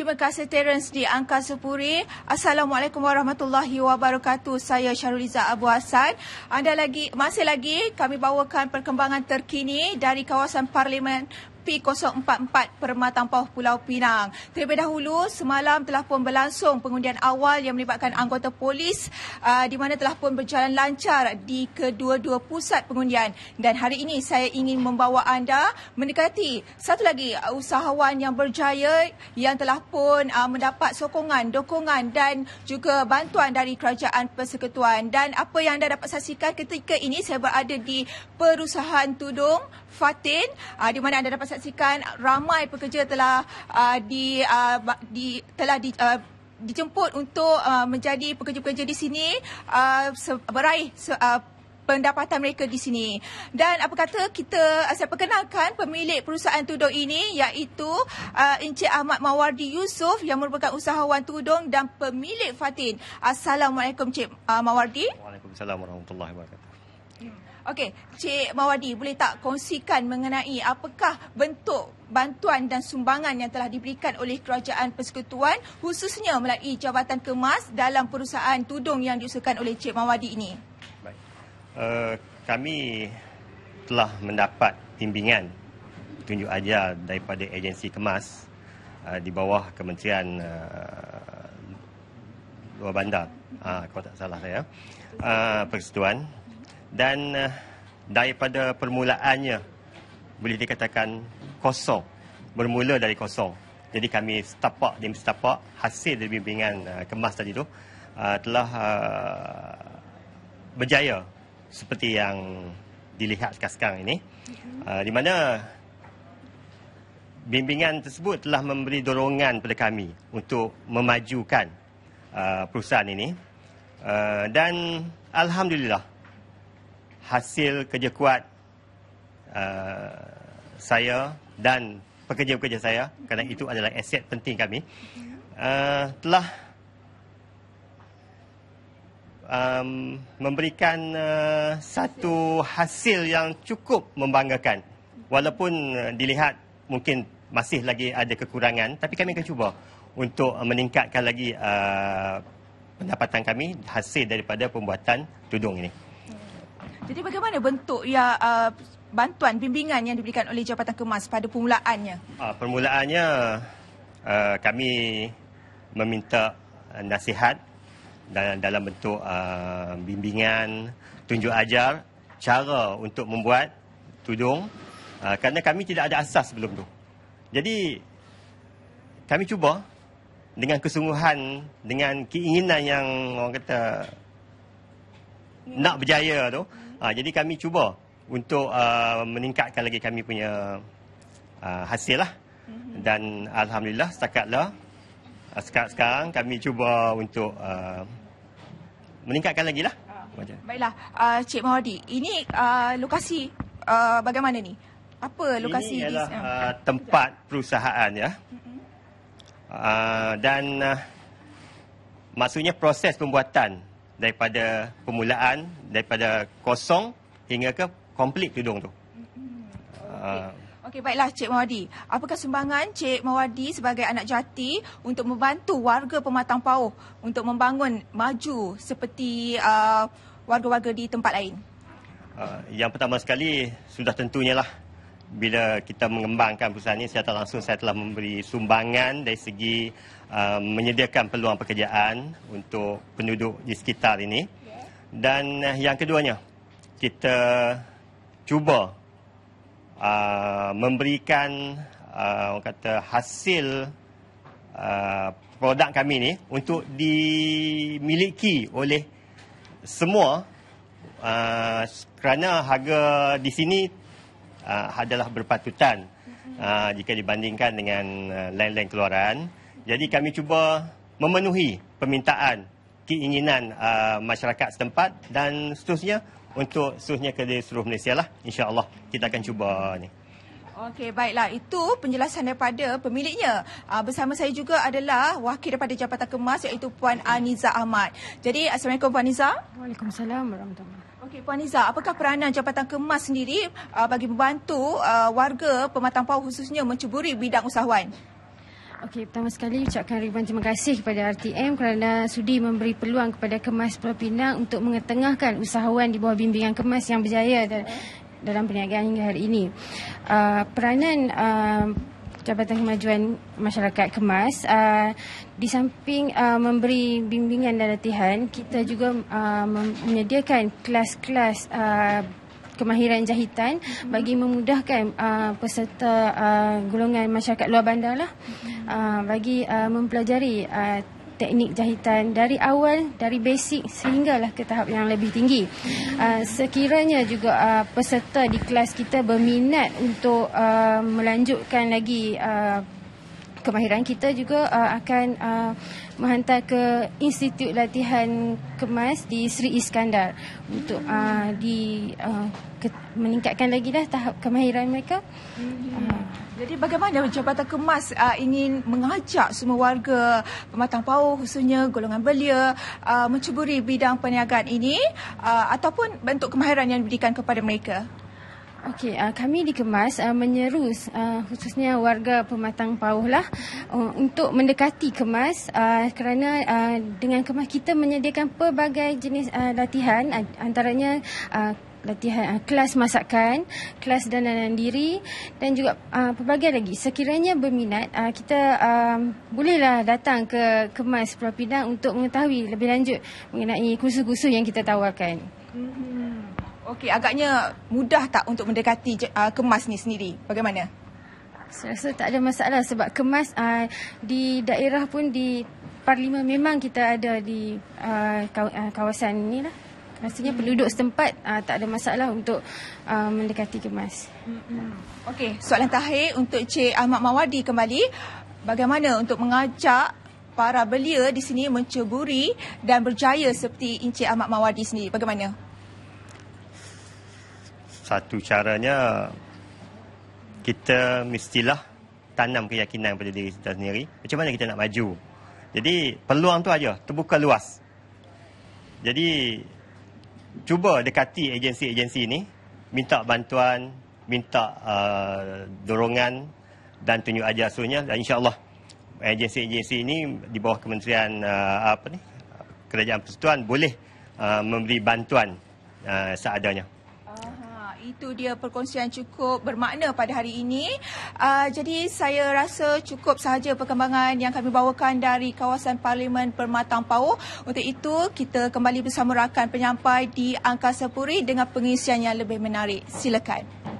terima kasih Terence di Angkasa Puri. Assalamualaikum warahmatullahi wabarakatuh. Saya Syaruliza Abu Hassan. Anda lagi masih lagi kami bawakan perkembangan terkini dari kawasan Parlimen P044 Permatang Pauh Pulau Pinang. Terlebih dahulu, semalam telah pun berlangsung pengundian awal yang melibatkan anggota polis uh, di mana telah pun berjalan lancar di kedua-dua pusat pengundian. Dan hari ini saya ingin membawa anda mendekati satu lagi usahawan yang berjaya yang telah pun uh, mendapat sokongan, dokongan dan juga bantuan dari kerajaan persekutuan. Dan apa yang anda dapat saksikan ketika ini saya berada di Perusahaan Tudung Fatin uh, di mana anda dapat saksikan ramai pekerja telah uh, di, uh, di telah di uh, dijemput untuk uh, menjadi pekerja-pekerja di sini uh, beraih uh, pendapatan mereka di sini. Dan apa kata kita uh, saya perkenalkan pemilik perusahaan tudung ini iaitu uh, Encik Ahmad Mawardi Yusof yang merupakan usahawan tudung dan pemilik Fatin. Assalamualaikum Encik uh, Mawardi. Waalaikumsalam warahmatullahi wabarakatuh. Okey, Cik Mawadi boleh tak kongsikan mengenai apakah bentuk bantuan dan sumbangan yang telah diberikan oleh kerajaan persekutuan khususnya melalui Jabatan Kemas dalam perusahaan tudung yang diusahakan oleh Cik Mawadi ini? Baik. Uh, kami telah mendapat bimbingan tunjuk ajar daripada agensi kemas uh, di bawah Kementerian uh, Luar Bandar. Uh, kalau tak salah saya. Uh, persekutuan dan uh, daripada permulaannya boleh dikatakan kosong bermula dari kosong jadi kami setapak demi setapak hasil dari bimbingan uh, kemas tadi tu uh, telah uh, berjaya seperti yang dilihat sekarang ini uh, di mana bimbingan tersebut telah memberi dorongan kepada kami untuk memajukan uh, perusahaan ini uh, dan alhamdulillah hasil kerja kuat uh, saya dan pekerja-pekerja saya kerana itu adalah aset penting kami uh, telah um, memberikan uh, satu hasil yang cukup membanggakan walaupun uh, dilihat mungkin masih lagi ada kekurangan tapi kami akan cuba untuk meningkatkan lagi uh, pendapatan kami hasil daripada pembuatan tudung ini jadi bagaimana bentuk ya uh, bantuan bimbingan yang diberikan oleh Jabatan Kemas pada permulaannya? Uh, permulaannya uh, kami meminta uh, nasihat dalam dalam bentuk uh, bimbingan tunjuk ajar cara untuk membuat tudung uh, kerana kami tidak ada asas sebelum tu. Jadi kami cuba dengan kesungguhan dengan keinginan yang orang kata yeah. nak berjaya tu. Uh, jadi kami cuba untuk uh, meningkatkan lagi kami punya uh, hasil lah. hmm Dan Alhamdulillah setakatlah uh, sekarang kami cuba untuk uh, meningkatkan lagi lah. Uh, baiklah, uh, Cik Mahardi. Ini uh, lokasi uh, bagaimana ni? Apa lokasi ini? Ini adalah uh, tempat perusahaan ya. hmm Uh, dan uh, maksudnya proses pembuatan daripada permulaan daripada kosong hingga ke komplit tudung tu. Okey. Mm-hmm. Okey ah. baiklah Cik Mawadi. Apakah sumbangan Cik Mawadi sebagai anak jati untuk membantu warga Pematang Pauh untuk membangun maju seperti uh, warga-warga di tempat lain? Uh, yang pertama sekali sudah tentunya lah bila kita mengembangkan perusahaan ini secara langsung saya telah memberi sumbangan dari segi uh, menyediakan peluang pekerjaan untuk penduduk di sekitar ini. Dan uh, yang keduanya, kita cuba uh, memberikan uh, orang kata hasil uh, produk kami ini untuk dimiliki oleh semua uh, kerana harga di sini uh, adalah berpatutan uh, jika dibandingkan dengan uh, lain-lain keluaran. Jadi kami cuba memenuhi permintaan keinginan uh, masyarakat setempat dan seterusnya untuk seterusnya ke seluruh Malaysia lah. InsyaAllah kita akan cuba ni. Okey, baiklah. Itu penjelasan daripada pemiliknya. Aa, ah, bersama saya juga adalah wakil daripada Jabatan Kemas iaitu Puan Aniza Ahmad. Jadi, Assalamualaikum Puan Aniza. Waalaikumsalam warahmatullahi Okey Puan Niza, apakah peranan Jabatan Kemas sendiri uh, bagi membantu uh, warga Pematang Pau khususnya mencuburi bidang usahawan? Okey, pertama sekali ucapkan ribuan terima kasih kepada RTM kerana sudi memberi peluang kepada Kemas Pulau Pinang untuk mengetengahkan usahawan di bawah bimbingan Kemas yang berjaya dan dalam perniagaan hingga hari ini. Uh, peranan uh, Jabatan Kemajuan Masyarakat Kemas uh, di samping uh, memberi bimbingan dan latihan, kita juga uh, menyediakan kelas-kelas uh, kemahiran jahitan mhm. bagi memudahkan uh, peserta uh, golongan masyarakat luar bandar lah mhm. uh, bagi uh, mempelajari uh, teknik jahitan dari awal, dari basic sehinggalah ke tahap yang lebih tinggi. Uh, sekiranya juga uh, peserta di kelas kita berminat untuk uh, melanjutkan lagi uh, kemahiran kita juga uh, akan uh, menghantar ke Institut Latihan Kemas di Sri Iskandar hmm. untuk uh, di uh, ke, meningkatkan lagi dah tahap kemahiran mereka. Hmm. Uh. Jadi bagaimana Jabatan Kemas uh, ingin mengajak semua warga pematang power khususnya golongan belia uh, mencuburi bidang perniagaan ini uh, ataupun bentuk kemahiran yang diberikan kepada mereka? Okey, uh, kami di Kemas uh, ah, menyeru uh, ah, khususnya warga Pematang Pauh lah uh, untuk mendekati Kemas uh, kerana uh, dengan Kemas kita menyediakan pelbagai jenis uh, latihan uh, antaranya uh, latihan uh, kelas masakan, kelas dananan diri dan juga uh, pelbagai lagi. Sekiranya berminat, uh, kita um, bolehlah datang ke Kemas Pulau Pinang untuk mengetahui lebih lanjut mengenai kursus-kursus yang kita tawarkan. Mm-hmm. Okey, agaknya mudah tak untuk mendekati uh, kemas ni sendiri? Bagaimana? Saya rasa tak ada masalah sebab kemas uh, di daerah pun di parlimen memang kita ada di uh, kawasan ni lah. Rasanya hmm. penduduk setempat uh, tak ada masalah untuk uh, mendekati kemas. Hmm. Okey, soalan terakhir untuk Cik Ahmad Mawadi kembali. Bagaimana untuk mengajak para belia di sini menceburi dan berjaya seperti Encik Ahmad Mawadi sendiri? Bagaimana? satu caranya kita mestilah tanam keyakinan pada diri kita sendiri macam mana kita nak maju jadi peluang tu aja terbuka luas jadi cuba dekati agensi-agensi ini minta bantuan minta uh, dorongan dan tunjuk ajar suruhnya dan insyaallah agensi-agensi ini di bawah kementerian uh, apa ni kerajaan persatuan boleh uh, memberi bantuan uh, seadanya itu dia perkongsian cukup bermakna pada hari ini. Uh, jadi saya rasa cukup sahaja perkembangan yang kami bawakan dari kawasan Parlimen Permatang Pau Untuk itu kita kembali bersama rakan penyampai di Angkasa Puri dengan pengisian yang lebih menarik. Silakan.